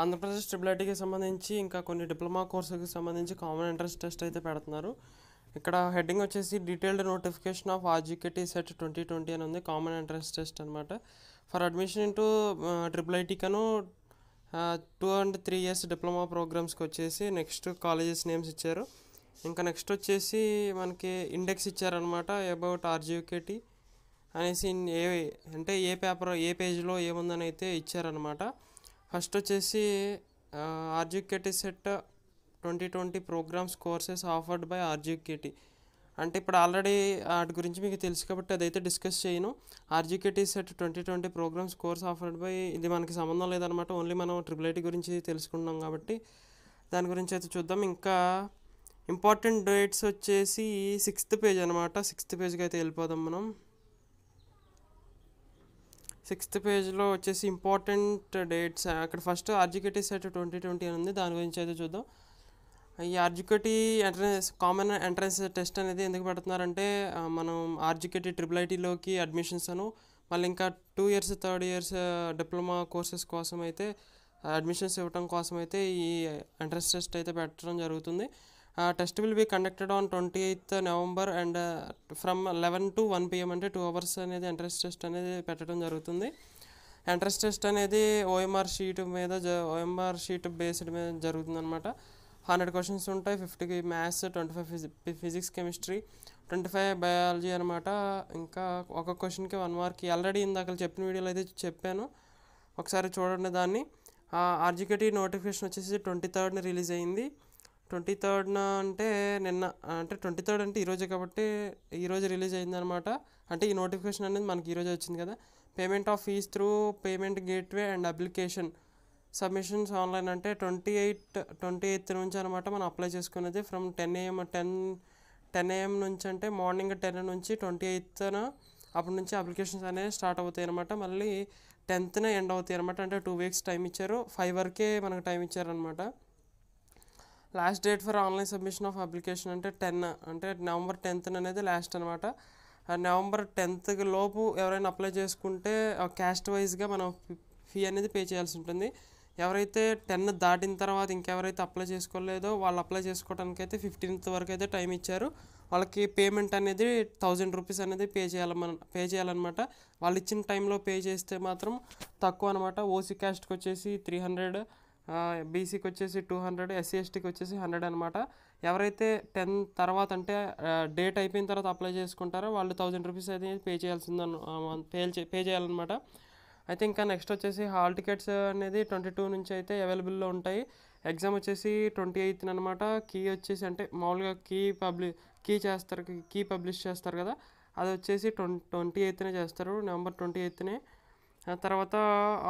Andhra Pradesh triple ఐటీకి సంబంధించి ఇంకా కొన్ని డిప్లొమా కోర్సుకి సంబంధించి కామన్ ఎంట్రన్స్ టెస్ట్ అయితే పెడుతున్నారు ఇక్కడ హెడ్డింగ్ వచ్చేసి detailed notification of RGUKT CET twenty twenty అని ఉంది కామన్ ఎంట్రన్స్ టెస్ట్ అనమాట ఫర్ అడ్మిషన్ టూ ట్రిపుల్ ఐటీకను two and three years diploma ప్రోగ్రామ్స్కి వచ్చేసి నెక్స్ట్ కాలేజెస్ నేమ్స్ ఇచ్చారు ఇంకా నెక్స్ట్ వచ్చేసి మనకి ఇండెక్స్ ఇచ్చారనమాట అబౌట్ ఆర్జీకేటీ అనేసి ఏ అంటే ఏ పేపర్ ఏ పేజ్లో ఏముందని అయితే ఇచ్చారనమాట ఫస్ట్ వచ్చేసి RGUKT CET twenty twenty programmes courses offered by RGUKT అంటే ఇప్పుడు ఆల్రెడీ వాటి గురించి మీకు తెలుసు కాబట్టి అదైతే డిస్కస్ చేయను RGUKT CET twenty twenty programmes course offered by ఇది మనకి సంబంధం లేదనమాట ఓన్లీ మనం ట్రిపుల్ ఐటీ గురించి తెలుసుకున్నాం కాబట్టి దాని గురించి అయితే చూద్దాం ఇంకా ఇంపార్టెంట్ డేట్స్ వచ్చేసి సిక్స్త్ పేజ్ అనమాట సిక్స్త్ పేజ్కి అయితే వెళ్ళిపోదాం మనం సిక్స్త్ పేజ్లో వచ్చేసి ఇంపార్టెంట్ డేట్స్ అక్కడ first RGUKT CET twenty twenty అని ఉంది దాని గురించి అయితే చూద్దాం ఈ RGUKT entrance common entrance test అనేది ఎందుకు పెడుతున్నారంటే మనం ఆర్జికటీ ట్రిపుల్ ఐటీలోకి అడ్మిషన్స్ అను మళ్ళీ ఇంకా two years third years diploma courses కోసం అయితే అడ్మిషన్స్ ఇవ్వటం కోసం అయితే ఈ ఎంట్రన్స్ టెస్ట్ అయితే పెట్టడం జరుగుతుంది test will be conducted on twenty eighth November and from eleven to one PM అంటే టూ అవర్స్ అనేది ఎంట్రన్స్ టెస్ట్ అనేది పెట్టడం జరుగుతుంది ఎంట్రెన్స్ టెస్ట్ అనేది ఓఎంఆర్ షీట్ మీద ఓఎంఆర్ షీట్ బేస్డ్ మీద జరుగుతుంది అనమాట హండ్రెడ్ క్వశ్చన్స్ ఉంటాయి ఫిఫ్టీకి మ్యాథ్స్ ట్వంటీ ఫైవ్ ఫిజి physics chemistry twenty five biology అనమాట ఇంకా ఒక క్వశ్చన్కి వన్ మార్క్ ఆల్రెడీ ఇందాక చెప్పిన వీడియోలో అయితే చెప్పాను ఒకసారి చూడండి దాన్ని ఆర్జికేటీ నోటిఫికేషన్ వచ్చేసి ట్వంటీ థర్డ్ని రిలీజ్ అయింది ట్వంటీ థర్డ్న అంటే నిన్న అంటే ట్వంటీ థర్డ్ అంటే ఈరోజే కాబట్టి ఈరోజు రిలీజ్ అయిందనమాట అంటే ఈ నోటిఫికేషన్ అనేది మనకి ఈరోజు వచ్చింది కదా payment of fee through payment gateway and application submissions online అంటే ట్వంటీ ఎయిట్ ట్వంటీ ఎయిత్ నుంచి అనమాట మనం అప్లై చేసుకునేది from ten AM ten ten AM నుంచి అంటే మార్నింగ్ టెన్ నుంచి ట్వంటీ ఎయిత్న అప్పటి నుంచి అప్లికేషన్స్ అనేవి స్టార్ట్ అవుతాయి అనమాట మళ్ళీ టెన్త్న ఎండ్ అవుతాయి అనమాట అంటే టూ వీక్స్ టైం ఇచ్చారు ఫైవ్ వరకే మనకు టైం ఇచ్చారనమాట last date for online submission of application అంటే టెన్ అంటే నవంబర్ టెన్త్ అనేది లాస్ట్ అనమాట నవంబర్ టెన్త్కి లోపు ఎవరైనా అప్లై చేసుకుంటే క్యాస్ట్ వైజ్గా మనం ఫీ అనేది పే చేయాల్సి ఉంటుంది ఎవరైతే టెన్ దాటిన తర్వాత ఇంకెవరైతే అప్లై చేసుకోలేదో వాళ్ళు అప్లై చేసుకోవడానికి అయితే ఫిఫ్టీన్త్ వరకు అయితే టైం ఇచ్చారు వాళ్ళకి పేమెంట్ అనేది థౌజండ్ రూపీస్ అనేది పే చేయాలన్న పే చేయాలన్నమాట వాళ్ళు ఇచ్చిన టైంలో పే చేస్తే మాత్రం తక్కువ అనమాట ఓసీ క్యాస్ట్కి వచ్చేసి త్రీ హండ్రెడ్ బీసీకి వచ్చేసి టూ హండ్రెడ్ ఎస్సీ ఎస్టీకి వచ్చేసి హండ్రెడ్ అనమాట ఎవరైతే టెన్ తర్వాత అంటే డేట్ అయిపోయిన తర్వాత అప్లై చేసుకుంటారో వాళ్ళు థౌజండ్ రూపీస్ అయితే పే చేయాల్సింది పే పే చేయాలన్నమాట అయితే ఇంకా నెక్స్ట్ వచ్చేసి హాల్ టికెట్స్ అనేది ట్వంటీ టూ నుంచి అయితే అవైలబుల్లో ఉంటాయి ఎగ్జామ్ వచ్చేసి ట్వంటీ ఎయిత్ అనమాట కీ వచ్చేసి అంటే మామూలుగా కీ పబ్లి కీ చేస్తారు కీ పబ్లిష్ చేస్తారు కదా అది వచ్చేసి ట్వంటీ ట్వంటీ ఎయిత్నే చేస్తారు నవంబర్ ట్వంటీ ఎయిత్నే తర్వాత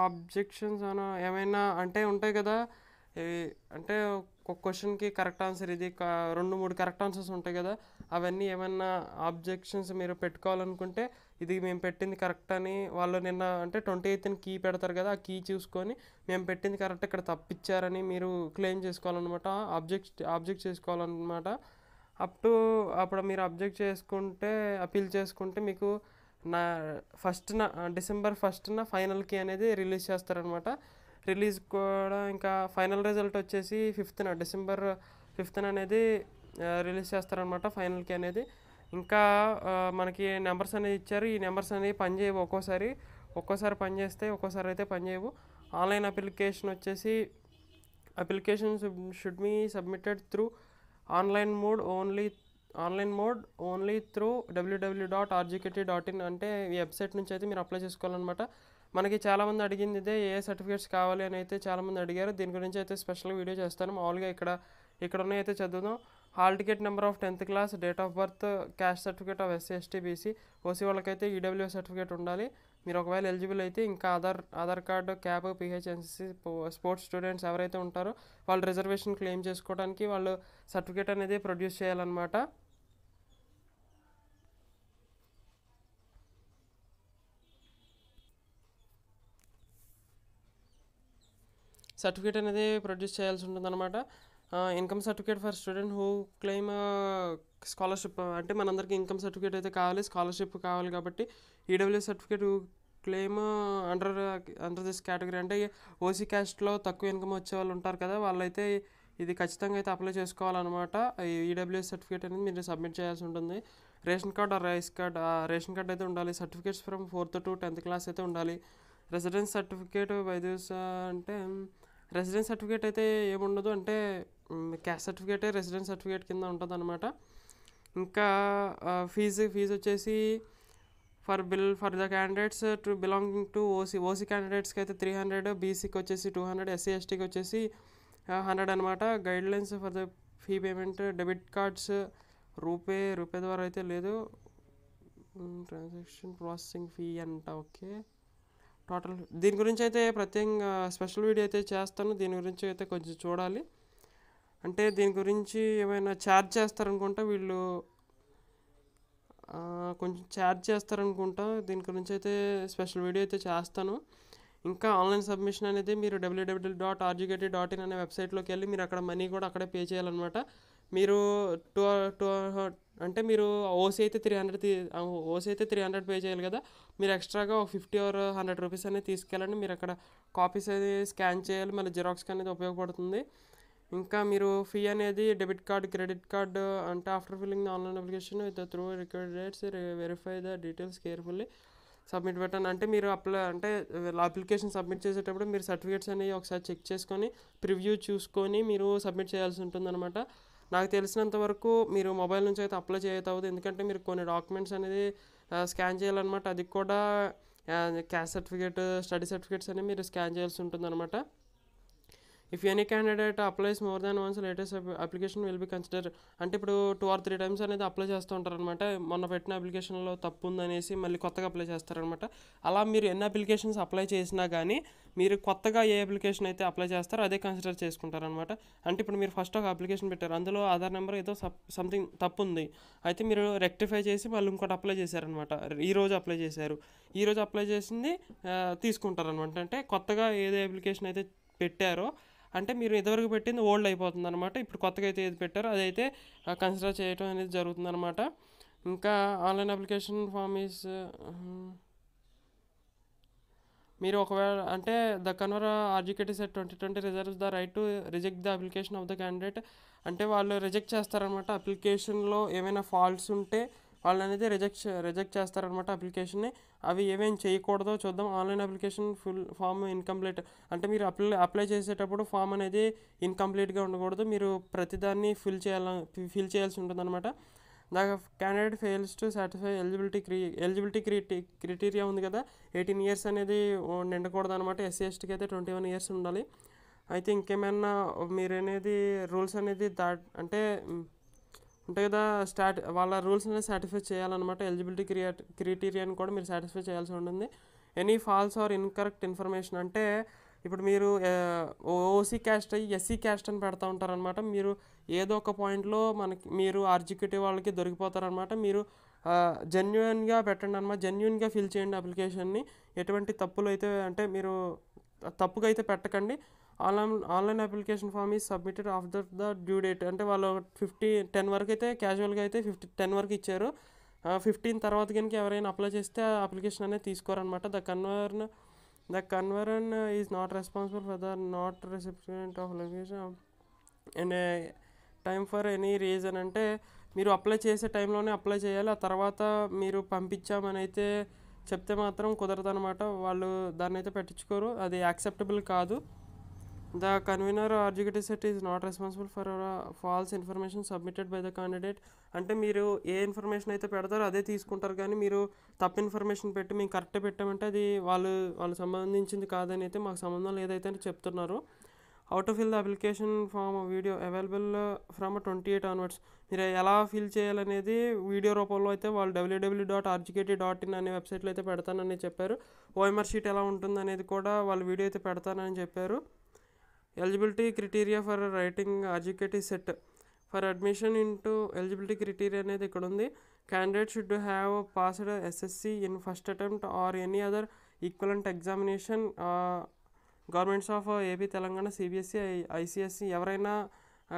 ఆబ్జెక్షన్స్ అన ఏమైనా అంటే ఉంటాయి కదా ఇవి అంటే ఒక క్వశ్చన్కి కరెక్ట్ ఆన్సర్ ఇది రెండు మూడు కరెక్ట్ ఆన్సర్స్ ఉంటాయి కదా అవన్నీ ఏమైనా ఆబ్జెక్షన్స్ మీరు పెట్టుకోవాలనుకుంటే ఇది మేము పెట్టింది కరెక్ట్ అని వాళ్ళు నిన్న అంటే ట్వంటీ ఎయిత్ని కీ పెడతారు కదా ఆ కీ చూసుకొని మేము పెట్టింది కరెక్ట్ ఇక్కడ తప్పించారని మీరు క్లెయిమ్ చేసుకోవాలన్నమాట ఆబ్జెక్ట్ ఆబ్జెక్ట్ చేసుకోవాలన్నమాట అప్ టు అప్పుడు మీరు అబ్జెక్ట్ చేసుకుంటే అపీల్ చేసుకుంటే మీకు నా ఫస్ట్న డిసెంబర్ ఫస్ట్న ఫైనల్కి అనేది రిలీజ్ చేస్తారనమాట రిలీజ్ కూడా ఇంకా ఫైనల్ రిజల్ట్ వచ్చేసి ఫిఫ్త్న డిసెంబర్ ఫిఫ్త్న అనేది రిలీజ్ చేస్తారనమాట ఫైనల్కి అనేది ఇంకా మనకి నెంబర్స్ అనేది ఇచ్చారు ఈ నెంబర్స్ అనేవి పనిచేయవు ఒక్కోసారి ఒక్కోసారి పనిచేస్తే ఒక్కోసారి అయితే పనిచేయవు ఆన్లైన్ అప్లికేషన్ వచ్చేసి application should be submitted through online mode only online mode only through WW dot RGUKT dot in అంటే ఈ వెబ్సైట్ నుంచి అయితే మీరు అప్లై చేసుకోవాలన్నమాట మనకి చాలామంది అడిగింది ఇదే ఏ సర్టిఫికేట్స్ కావాలి అని అయితే చాలామంది అడిగారు దీని గురించి అయితే స్పెషల్ వీడియో చేస్తాను మామూలుగా ఇక్కడ ఇక్కడ ఉన్నాయి అయితే చదువుదాం hall ticket number of tenth class date of birth caste certificate of SC ST BC OC వాళ్ళకైతే ఈడబ్ల్యూ సర్టిఫికేట్ ఉండాలి మీరు ఒకవేళ ఎలిజిబుల్ అయితే ఇంకా Aadhaar Aadhaar card CAP PH NCC sports students ఎవరైతే ఉంటారో వాళ్ళు రిజర్వేషన్ క్లెయిమ్ చేసుకోవడానికి వాళ్ళు సర్టిఫికేట్ అనేది ప్రొడ్యూస్ చేయాలన్నమాట సర్టిఫికేట్ అనేది ప్రొడ్యూస్ చేయాల్సి ఉంటుందన్నమాట income certificate for student who claim scholarship అంటే మనందరికీ ఇన్కమ్ సర్టిఫికేట్ అయితే కావాలి స్కాలర్షిప్ కావాలి కాబట్టి EWS certificate claim under under this category అంటే ఓసీ క్యాస్ట్లో తక్కువ ఇన్కమ్ వచ్చే వాళ్ళు ఉంటారు కదా వాళ్ళైతే ఇది ఖచ్చితంగా అయితే అప్లై చేసుకోవాలన్నమాట ఈడబ్ల్యూఎస్ సర్టిఫికేట్ అనేది మీరు సబ్మిట్ చేయాల్సి ఉంటుంది ration card or rice card ration card అయితే ఉండాలి certificates from fourth to tenth class అయితే ఉండాలి రెసిడెన్స్ సర్టిఫికేట్ బైదూస్ అంటే రెసిడెన్స్ సర్టిఫికేట్ అయితే ఏముండదు అంటే క్యాస్ట్ సర్టిఫికేటే రెసిడెన్స్ సర్టిఫికేట్ కింద ఉంటుంది అనమాట ఇంకా ఫీజు ఫీజు వచ్చేసి for bill for the candidates to belonging to OC OC క్యాండిడేట్స్కి అయితే త్రీ హండ్రెడ్ బీసీకి వచ్చేసి టూ హండ్రెడ్ ఎస్సీ ఎస్టీకి వచ్చేసి హండ్రెడ్ అనమాట guidelines for the fee payment debit cards RuPay RuPay ద్వారా అయితే లేదు ట్రాన్సాక్షన్ ప్రాసెసింగ్ ఫీ అంట ఓకే టోటల్ దీని గురించి అయితే ప్రత్యేకంగా స్పెషల్ వీడియో అయితే చేస్తాను దీని గురించి అయితే కొంచెం చూడాలి అంటే దీని గురించి ఏమైనా ఛార్జ్ చేస్తారనుకుంటా వీళ్ళు కొంచెం ఛార్జ్ చేస్తారనుకుంటా దీని గురించి అయితే స్పెషల్ వీడియో అయితే చేస్తాను ఇంకా ఆన్లైన్ సబ్మిషన్ అనేది మీరు WW dot RGUKT dot in అనే వెబ్సైట్లోకి వెళ్ళి మీరు అక్కడ మనీ కూడా అక్కడే పే చేయాలన్నమాట మీరు టూ టూ అంటే మీరు ఓసీ అయితే త్రీ హండ్రెడ్ ఓసీ అయితే త్రీ హండ్రెడ్ పే చేయాలి కదా మీరు ఎక్స్ట్రాగా ఒక ఫిఫ్టీ ఆర్ హండ్రెడ్ రూపీస్ అనేది తీసుకెళ్ళండి మీరు అక్కడ కాపీస్ అనేది స్కాన్ చేయాలి మళ్ళీ జిరాక్స్ అనేది ఉపయోగపడుతుంది ఇంకా మీరు ఫీ అనేది డెబిట్ కార్డ్ క్రెడిట్ కార్డ్ అంటే after filling online application with through record dates verify the details carefully submit పెట్టాను అంటే మీరు అప్లై అంటే అప్లికేషన్ సబ్మిట్ చేసేటప్పుడు మీరు సర్టిఫికేట్స్ అనేవి ఒకసారి చెక్ చేసుకొని ప్రివ్యూ చూసుకొని మీరు సబ్మిట్ చేయాల్సి ఉంటుందన్నమాట నాకు తెలిసినంత వరకు మీరు మొబైల్ నుంచి అయితే అప్లై చేయతవ్వదు ఎందుకంటే మీరు కొన్ని డాక్యుమెంట్స్ అనేది స్కాన్ చేయాలన్నమాట అది కూడా క్యాస్ట్ సర్టిఫికేట్ స్టడీ సర్టిఫికేట్స్ అనేవి మీరు స్కాన్ చేయాల్సి అనమాట if any candidate applies more than once latest application will be consider అంటే ఇప్పుడు టూ ఆర్ త్రీ టైమ్స్ అనేది అప్లై చేస్తూ ఉంటారనమాట మొన్న పెట్టిన అప్లికేషన్లో తప్పు ఉందనేసి మళ్ళీ కొత్తగా అప్లై చేస్తారనమాట అలా మీరు ఎన్ని అప్లికేషన్స్ అప్లై చేసినా కానీ మీరు కొత్తగా ఏ అప్లికేషన్ అయితే అప్లై చేస్తారో అదే కన్సిడర్ చేసుకుంటారనమాట అంటే ఇప్పుడు మీరు ఫస్ట్ ఒక అప్లికేషన్ పెట్టారు అందులో ఆధార్ నెంబర్ ఏదో సంథింగ్ తప్పు ఉంది అయితే మీరు రెక్టిఫై చేసి మళ్ళీ ఇంకోటి అప్లై చేశారనమాట ఈ రోజు అప్లై చేశారు ఈరోజు అప్లై చేసింది తీసుకుంటారనమాట అంటే కొత్తగా ఏదో అప్లికేషన్ అయితే పెట్టారో అంటే మీరు ఇదివరకు పెట్టింది ఓల్డ్ అయిపోతుంది అనమాట ఇప్పుడు కొత్తగా అయితే ఏది పెట్టారో అదైతే కన్సిడర్ చేయడం అనేది జరుగుతుంది అనమాట ఇంకా ఆన్లైన్ అప్లికేషన్ ఫామ్ ఈస్ మీరు ఒకవేళ అంటే the convener RGUKT CET twenty twenty reserve the right to reject the application of the candidate అంటే వాళ్ళు రిజెక్ట్ చేస్తారనమాట అప్లికేషన్లో ఏమైనా ఫాల్ట్స్ ఉంటే వాళ్ళు అనేది రిజెక్ట్ రిజెక్ట్ చేస్తారనమాట అప్లికేషన్ని అవి ఏమేమి చేయకూడదో చూద్దాం online application full form incomplete అంటే మీరు అప్లై అప్లై చేసేటప్పుడు ఫామ్ అనేది ఇన్కంప్లీట్గా ఉండకూడదు మీరు ప్రతిదాన్ని ఫిల్ చేయాల ఫిల్ చేయాల్సి ఉంటుంది అనమాట దాకా candidate fails to satisfy eligibility క్రీ ఎలిజిబిలిటీ క్రిటి క్రిటీరియా ఉంది కదా ఎయిటీన్ ఇయర్స్ అనేది నిండకూడదు అనమాట ఎస్సీ ఎస్టీకి అయితే ట్వంటీ వన్ ఇయర్స్ ఉండాలి అయితే ఇంకేమైనా మీరు అనేది రూల్స్ అనేది దా అంటే ఉంటాయి కదా స్టాట్ వాళ్ళ రూల్స్ అనేది సాటిస్ఫై చేయాలన్నమాట ఎలిజిబిలిటీ క్రియేట్ క్రైటీరియాని కూడా మీరు సాటిస్ఫై చేయాల్సి ఉంటుంది any false or incorrect information అంటే ఇప్పుడు మీరు ఓసీ క్యాస్ట్ అయ్యి ఎస్సీ క్యాస్ట్ అని పెడతా ఉంటారనమాట మీరు ఏదో ఒక పాయింట్లో మనకి మీరు ఆర్జిక్యూటివ్ వాళ్ళకి దొరికిపోతారనమాట మీరు జెన్యున్గా పెట్టండి అనమాట జెన్యున్గా ఫిల్ చేయండి అప్లికేషన్ని ఎటువంటి తప్పులు అయితే అంటే మీరు తప్పుగా అయితే పెట్టకండి online online application form is submitted after the due date అంటే వాళ్ళు ఫిఫ్టీ టెన్ వరకు అయితే క్యాజువల్గా అయితే ఫిఫ్టీ టెన్ వరకు ఇచ్చారు ఫిఫ్టీన్ తర్వాత కనుక ఎవరైనా అప్లై చేస్తే ఆ అప్లికేషన్ అనేది తీసుకోరనమాట the convener the convener is not responsible for the not recipient of location and time for any reason అంటే మీరు అప్లై చేసే టైంలోనే అప్లై చేయాలి ఆ తర్వాత మీరు పంపించామని అయితే చెప్తే మాత్రం కుదరదు అనమాట వాళ్ళు దాన్ని అయితే పెట్టించుకోరు అది యాక్సెప్టబుల్ కాదు the convener or CET is not responsible for false information submitted by the candidate అంటే మీరు ఏ ఇన్ఫర్మేషన్ అయితే పెడతారో అదే తీసుకుంటారు కానీ మీరు తప్పు ఇన్ఫర్మేషన్ పెట్టి మేము కరెక్ట్ పెట్టామంటే అది వాళ్ళు వాళ్ళు సంబంధించింది కాదని అయితే మాకు సంబంధం లేదైతే అని చెప్తున్నారు out of fill the application form video available from twenty eight onwards మీరు ఎలా ఫిల్ చేయాలనేది వీడియో రూపంలో అయితే వాళ్ళు WW dot RGUKT dot in అనే వెబ్సైట్లో అయితే పెడతానని చెప్పారు ఓఎంఆర్ షీట్ ఎలా ఉంటుందనేది కూడా వాళ్ళు వీడియో అయితే పెడతానని చెప్పారు eligibility criteria for writing RGUKT CET for admission into eligibility criteria అనేది ఇక్కడ ఉంది candidate should have passed SSC in first attempt or any other equivalent examination governments of AP Telangana CBSE ICSE ఎవరైనా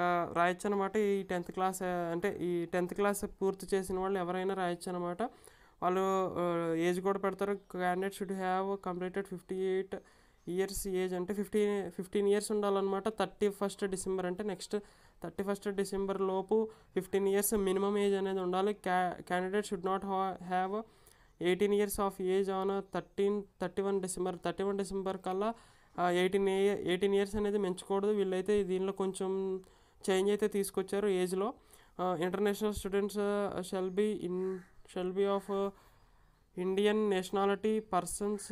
uh, రాయొచ్చు అనమాట ఈ టెన్త్ క్లాస్ uh, అంటే ఈ tenth class పూర్తి చేసిన వాళ్ళు ఎవరైనా రాయొచ్చు అనమాట వాళ్ళు ఏజ్ uh, కూడా పెడతారు candidate should have completed fifty eight years age అంటే ఫిఫ్టీన్ ఫిఫ్టీన్ ఇయర్స్ ఉండాలన్నమాట థర్టీ ఫస్ట్ డిసెంబర్ అంటే నెక్స్ట్ థర్టీ ఫస్ట్ డిసెంబర్ లోపు ఫిఫ్టీన్ ఇయర్స్ మినిమం ఏజ్ అనేది ఉండాలి క్యా క్యాండిడేట్ షుడ్ నాట్ హా have eighteen years of age on thirteen thirty one December thirty one December కల్లా eighteen eighteen years అనేది మెంచుకూడదు వీళ్ళైతే దీనిలో కొంచెం చేంజ్ అయితే తీసుకొచ్చారు ఏజ్లో international students shall in shall of Indian nationality persons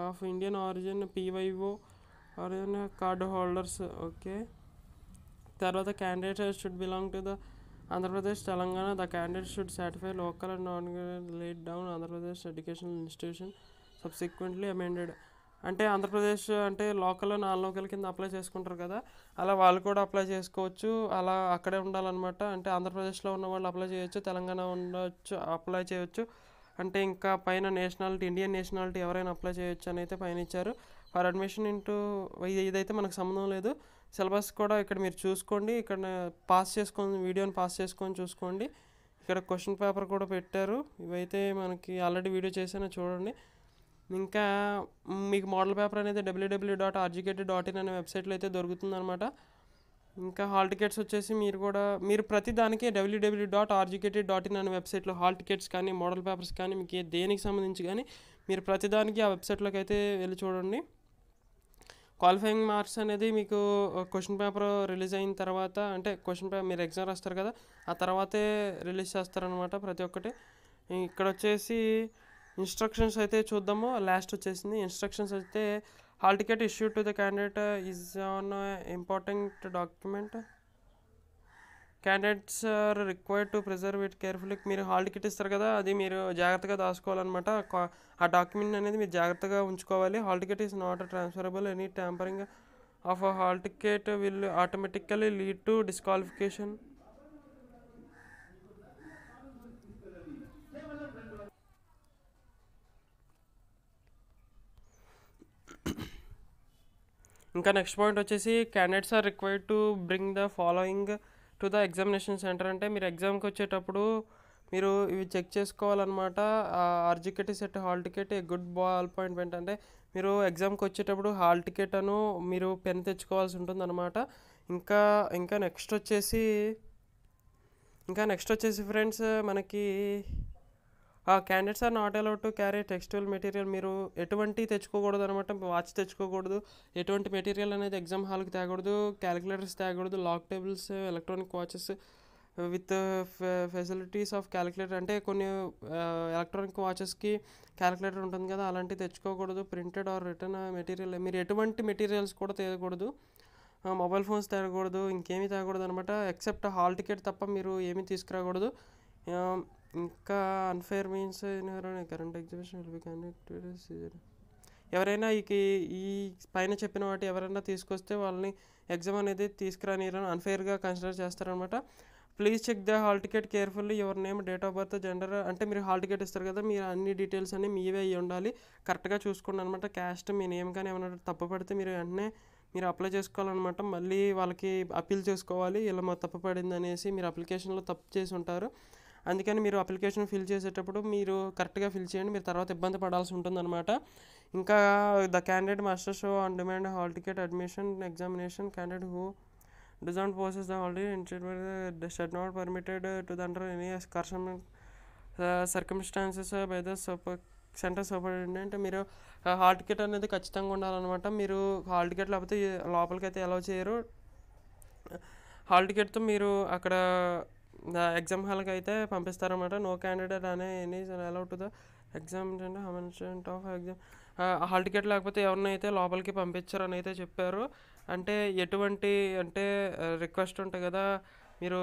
of Indian origin పీవైఓ origin card holders okay తర్వాత candidate should belong to the Andhra Pradesh Telangana the candidate should satisfy local and non laid down Andhra Pradesh educational institution subsequently amended అంటే ఆంధ్రప్రదేశ్ అంటే local non local కింద apply చేసుకుంటారు కదా అలా వాళ్ళు కూడా apply చేసుకోవచ్చు అలా అక్కడే ఉండాలన్నమాట అంటే ఆంధ్రప్రదేశ్లో ఉన్న వాళ్ళు అప్లై చేయొచ్చు తెలంగాణ ఉండవచ్చు అప్లై చేయవచ్చు అంటే ఇంకా పైన నేషనాలిటీ ఇండియన్ నేషనాలిటీ ఎవరైనా అప్లై చేయొచ్చు అని అయితే పైన ఇచ్చారు ఫర్ అడ్మిషన్ ఇంటూ ఇదైతే మనకు సంబంధం లేదు సిలబస్ కూడా ఇక్కడ మీరు చూసుకోండి ఇక్కడ పాస్ చేసుకొని వీడియోని పాస్ చేసుకొని చూసుకోండి ఇక్కడ క్వశ్చన్ పేపర్ కూడా పెట్టారు ఇవైతే మనకి ఆల్రెడీ వీడియో చేసాను చూడండి ఇంకా మీకు మోడల్ పేపర్ అనేది WW dot RGUKT dot in అనే వెబ్సైట్లో అయితే దొరుకుతుందనమాట ఇంకా హాల్ టికెట్స్ వచ్చేసి మీరు కూడా మీరు ప్రతి దానికి WW dot RGUKT dot in అనే వెబ్సైట్లో హాల్ టికెట్స్ కానీ మోడల్ పేపర్స్ కానీ మీకు దేనికి సంబంధించి కానీ మీరు ప్రతిదానికి ఆ వెబ్సైట్లోకి అయితే వెళ్ళి చూడండి క్వాలిఫైయింగ్ మార్క్స్ అనేది మీకు క్వశ్చన్ పేపర్ రిలీజ్ అయిన తర్వాత అంటే క్వశ్చన్ పేపర్ మీరు ఎగ్జామ్ రాస్తారు కదా ఆ తర్వాతే రిలీజ్ చేస్తారనమాట ప్రతి ఒక్కటి ఇక్కడ వచ్చేసి ఇన్స్ట్రక్షన్స్ అయితే చూద్దాము లాస్ట్ వచ్చేసింది ఇన్స్ట్రక్షన్స్ అయితే hall ticket issue to the candidate is an important document candidates are required to preserve it carefully మీరు హాల్ టికెట్ ఇస్తారు కదా అది మీరు జాగ్రత్తగా దాచుకోవాలన్నమాట ఆ డాక్యుమెంట్ అనేది మీరు జాగ్రత్తగా ఉంచుకోవాలి hall ticket is not transferable any tampering of hall ticket will automatically lead to disqualification ఇంకా నెక్స్ట్ పాయింట్ వచ్చేసి candidates are required to bring the following to the examination centre అంటే మీరు ఎగ్జామ్కి వచ్చేటప్పుడు మీరు ఇవి చెక్ చేసుకోవాలన్నమాట R CET hall ticket good ball point ఏంటంటే మీరు ఎగ్జామ్కి వచ్చేటప్పుడు హాల్ టికెట్ అను మీరు పెన్ తెచ్చుకోవాల్సి ఉంటుంది అనమాట ఇంకా ఇంకా నెక్స్ట్ వచ్చేసి ఇంకా నెక్స్ట్ వచ్చేసి ఫ్రెండ్స్ మనకి candidates are not allowed to carry textile material మీరు ఎటువంటి తెచ్చుకోకూడదు అనమాట వాచ్ తెచ్చుకోకూడదు ఎటువంటి మెటీరియల్ అనేది ఎగ్జామ్ హాల్కి తేగకూడదు క్యాలిక్యులేటర్స్ తేకూడదు log tables electronic watches with facilities of calculator అంటే కొన్ని ఎలక్ట్రానిక్ వాచెస్కి క్యాలిక్యులేటర్ ఉంటుంది కదా అలాంటివి తెచ్చుకోకూడదు ప్రింటెడ్ ఆర్ రిటర్న్ మెటీరియల్ మీరు ఎటువంటి మెటీరియల్స్ కూడా తేయకూడదు మొబైల్ ఫోన్స్ తేగకూడదు ఇంకేమీ తేగకూడదు అనమాట ఎక్సెప్ట్ హాల్ టికెట్ తప్ప మీరు ఏమీ తీసుకురాకూడదు ఇంకా unfair means current exhibition will be connected ఎవరైనా ఈ ఈ పైన చెప్పిన వాటి ఎవరైనా తీసుకొస్తే వాళ్ళని ఎగ్జామ్ అనేది తీసుకురాని అన్ఫేర్గా కన్సిడర్ చేస్తారనమాట please check the hall ticket carefully your name date of birth gender అంటే మీరు హాల్ టికెట్ ఇస్తారు కదా మీరు అన్ని డీటెయిల్స్ అన్నీ మీవే అయ్యి ఉండాలి కరెక్ట్గా చూసుకోండి అనమాట క్యాస్ట్ మీ నేమ్ కానీ ఏమైనా తప్పు పడితే మీరు వెంటనే మీరు అప్లై చేసుకోవాలన్నమాట మళ్ళీ వాళ్ళకి అప్పీల్ చేసుకోవాలి ఇలా మా తప్పు పడింది అనేసి మీరు అప్లికేషన్లో తప్పు చేసి ఉంటారు అందుకని మీరు అప్లికేషన్ ఫిల్ చేసేటప్పుడు మీరు కరెక్ట్గా ఫిల్ చేయండి మీరు తర్వాత ఇబ్బంది పడాల్సి ఉంటుందన్నమాట ఇంకా the candidate must show on demand hall ticket admission examination candidate who doesn't possess the already institute shall not permitted to enter any కర్షన్ circumstances by the super centre superintendent మీరు హాల్ టికెట్ అనేది ఖచ్చితంగా ఉండాలన్నమాట మీరు hall ticket లేకపోతే లోపలికి అయితే ఎలా చేయరు హాల్ టికెట్తో మీరు అక్కడ ఎగ్జామ్ హాల్కి అయితే పంపిస్తారన్నమాట నో క్యాండిడేట్ అనే any allow to the examination హమన్ ఆఫ్ ఎగ్జామ్ హాల్ టికెట్ లేకపోతే ఎవరినైతే లోపలికి పంపించారని అయితే చెప్పారు అంటే ఎటువంటి అంటే రిక్వెస్ట్ ఉంటాయి కదా మీరు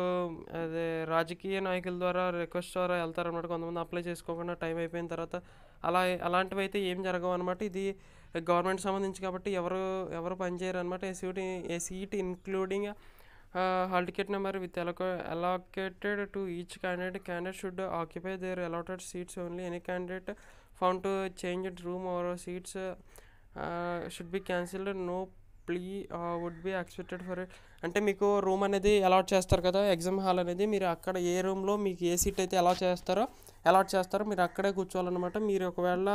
అదే రాజకీయ నాయకుల ద్వారా రిక్వెస్ట్ ద్వారా వెళ్తారన్నమాట కొంతమంది అప్లై చేసుకోకుండా టైం అయిపోయిన తర్వాత అలా అలాంటివి అయితే ఏం జరగవు అనమాట ఇది గవర్నమెంట్ సంబంధించి కాబట్టి ఎవరు ఎవరు పనిచేయరు అనమాట a seat a seat including hall ticket number with ఎలకో allocated to each candidate candidate should occupy their allotted seats only any candidate found to change room over seats should be cancelled no plea would be accepted for అంటే మీకు room అనేది allot చేస్తారు కదా exam hall అనేది మీరు అక్కడ ఏ రూమ్లో మీకు ఏ సీట్ అయితే అలాట్ చేస్తారో అలాట్ చేస్తారో మీరు అక్కడే కూర్చోవాలన్నమాట మీరు ఒకవేళ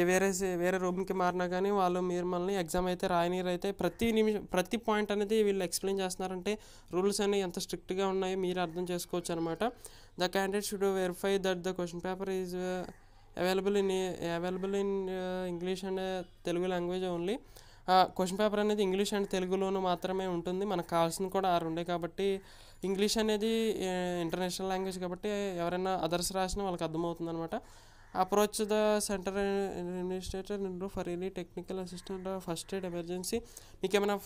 ఏ వేరే వేరే రూమ్కి మారినా కానీ వాళ్ళు మీరు మళ్ళీ ఎగ్జామ్ అయితే రాయనీరు అయితే ప్రతి నిమిషం ప్రతి పాయింట్ అనేది వీళ్ళు ఎక్స్ప్లెయిన్ చేస్తున్నారంటే రూల్స్ అనేవి ఎంత స్ట్రిక్ట్గా ఉన్నాయో మీరు అర్థం చేసుకోవచ్చు అనమాట the candidate should verify that the question paper is available in available in English and Telugu language only question paper అనేది ఇంగ్లీష్ అండ్ తెలుగులోనూ మాత్రమే ఉంటుంది మనకు కావాల్సింది కూడా ఆరు ఉండే కాబట్టి ఇంగ్లీష్ అనేది ఇంటర్నేషనల్ లాంగ్వేజ్ కాబట్టి ఎవరైనా అదర్స్ రాసినా వాళ్ళకి అర్థమవుతుంది అనమాట అప్రోచ్ ద సెంటర్ అడ్మినిస్ట్రేటర్ నిన్ను for any technical assistant first aid emergency మీకు ఏమైనా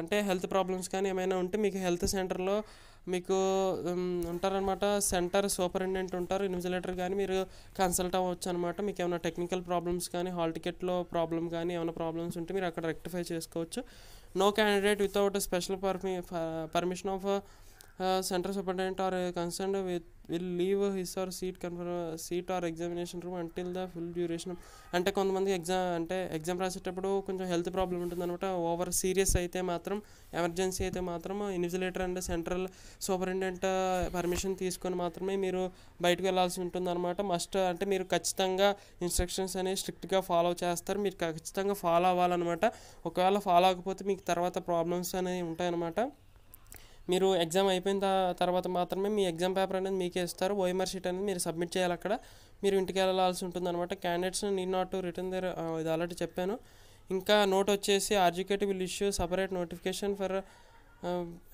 అంటే హెల్త్ ప్రాబ్లమ్స్ కానీ ఏమైనా ఉంటే మీకు హెల్త్ సెంటర్లో మీకు ఉంటారనమాట సెంటర్ సూపరింటెండెంట్ ఉంటారు ఇన్విజిలేటర్ కానీ మీరు కన్సల్ట్ అవ్వచ్చు అనమాట మీకు ఏమైనా టెక్నికల్ ప్రాబ్లమ్స్ కానీ హాల్ టికెట్లో ప్రాబ్లమ్ కానీ ఏమైనా ప్రాబ్లమ్స్ ఉంటే మీరు అక్కడ రెక్టిఫై చేసుకోవచ్చు నో క్యాండిడేట్ వితౌట్ స్పెషల్ పర్మి permission of centre superintendent or concern with will leave his or seat confirm seat or examination room until the full duration అంటే కొంతమంది ఎగ్జామ్ అంటే ఎగ్జామ్ రాసేటప్పుడు కొంచెం హెల్త్ ప్రాబ్లం అనమాట ఓవర్ సీరియస్ అయితే మాత్రం emergency అయితే మాత్రం invigilator and central superintendent permission తీసుకొని మాత్రమే మీరు బయటకు వెళ్ళాల్సి అనమాట మస్ట్ అంటే మీరు ఖచ్చితంగా ఇన్స్ట్రక్షన్స్ అనేవి స్ట్రిక్ట్గా ఫాలో చేస్తారు మీరు ఖచ్చితంగా ఫాలో అవ్వాలన్నమాట ఒకవేళ ఫాలో అవ్వకపోతే మీకు తర్వాత ప్రాబ్లమ్స్ అనేవి ఉంటాయన్నమాట మీరు ఎగ్జామ్ అయిపోయిన తర్వాత మాత్రమే మీ ఎగ్జామ్ పేపర్ అనేది మీకే ఇస్తారు ఓఎంఆర్ షీట్ అనేది మీరు సబ్మిట్ చేయాలి అక్కడ మీరు ఇంటికి వెళ్ళాల్సి ఉంటుంది అనమాట candidates need not return there ఇది ఆల్రెడీ చెప్పాను ఇంకా నోట్ వచ్చేసి ఆర్జుకేటివ్ will issue separate notification for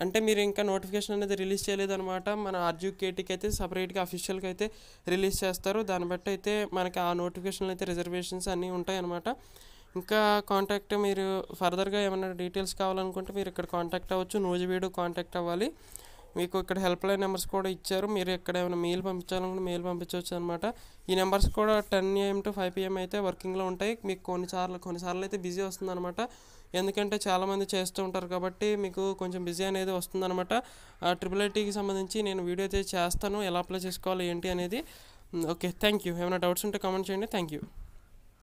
అంటే మీరు ఇంకా నోటిఫికేషన్ అనేది రిలీజ్ చేయలేదనమాట మన ఆర్జుకేటీకి అయితే సపరేట్గా అఫీషియల్గా అయితే రిలీజ్ చేస్తారు దాన్ని బట్టి అయితే మనకి ఆ నోటిఫికేషన్లు అయితే రిజర్వేషన్స్ అన్నీ ఉంటాయన్నమాట ఇంకా కాంటాక్ట్ మీరు ఫర్దర్గా ఏమైనా డీటెయిల్స్ కావాలనుకుంటే మీరు ఇక్కడ కాంటాక్ట్ అవ్వచ్చు నూజివీడు కాంటాక్ట్ అవ్వాలి మీకు ఇక్కడ హెల్ప్ లైన్ నెంబర్స్ కూడా ఇచ్చారు మీరు ఎక్కడ ఏమైనా మెయిల్ పంపించాలనుకుంటే మెయిల్ పంపించవచ్చు అనమాట ఈ నెంబర్స్ కూడా ten AM to five PM అయితే వర్కింగ్లో ఉంటాయి మీకు కొన్నిసార్లు కొన్నిసార్లు అయితే బిజీ వస్తుంది అనమాట ఎందుకంటే చాలామంది చేస్తూ ఉంటారు కాబట్టి మీకు కొంచెం బిజీ అనేది అనమాట ట్రిపుల్ ఐటీకి సంబంధించి నేను వీడియో అయితే చేస్తాను ఎలా అప్లై చేసుకోవాలి ఏంటి అనేది ఓకే థ్యాంక్ యూ ఏమైనా డౌట్స్ ఉంటే కామెంట్ చేయండి థ్యాంక్ యూ